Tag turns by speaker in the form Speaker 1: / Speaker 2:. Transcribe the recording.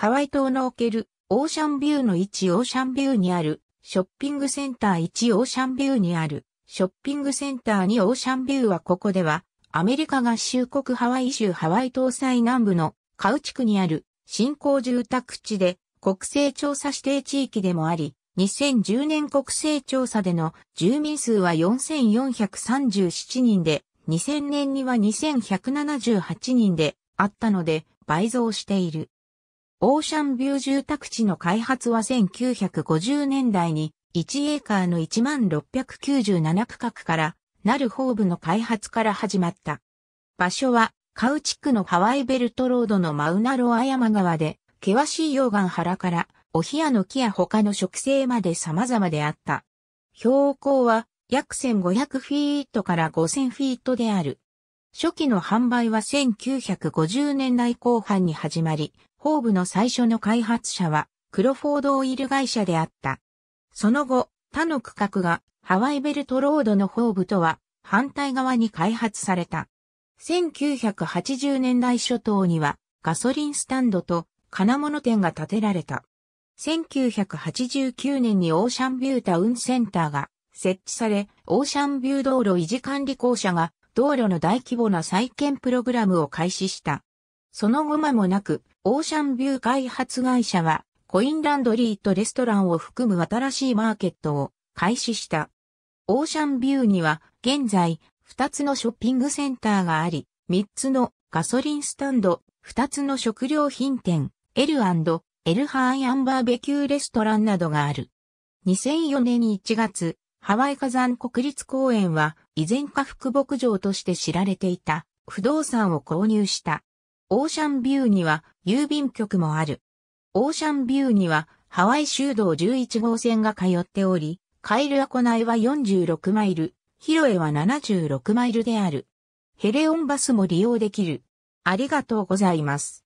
Speaker 1: ハワイ島のおけるオーシャンビューの1オーシャンビューにあるショッピングセンター1オーシャンビューにあるショッピングセンター2オーシャンビューはここではアメリカ合衆国ハワイ州ハワイ島西南部のカウ地区にある新興住宅地で国勢調査指定地域でもあり、2010年国勢調査での住民数は4437人で、2000年には2178人であったので倍増している。オーシャンビュー住宅地の開発は1950年代に1エーカーの1697区画からなるホーブの開発から始まった。場所はカウッ区のハワイベルトロードのマウナロア山川で険しい溶岩原からお冷やの木や他の植生まで様々であった。標高は約1500フィートから5000フィートである。初期の販売は1950年代後半に始まり、ホーブの最初の開発者は、クロフォードオイル会社であった。その後、他の区画が、ハワイベルトロードのホーブとは、反対側に開発された。1980年代初頭には、ガソリンスタンドと金物店が建てられた。1989年にオーシャンビュータウンセンターが設置され、オーシャンビュー道路維持管理公社が道路の大規模な再建プログラムを開始した。その後間もなく、オーシャンビュー開発会社は、コインランドリーとレストランを含む新しいマーケットを開始した。オーシャンビューには、現在、2つのショッピングセンターがあり、3つのガソリンスタンド、2つの食料品店、L& エルハーイアンバーベキューレストランなどがある。2004年1月、ハワイ火山国立公園は、以前下福牧場として知られていた、不動産を購入した。オーシャンビューには、郵便局もある。オーシャンビューには、ハワイ州道11号線が通っており、カイルアコナイは46マイル、ヒロエは76マイルである。ヘレオンバスも利用できる。ありがとうございます。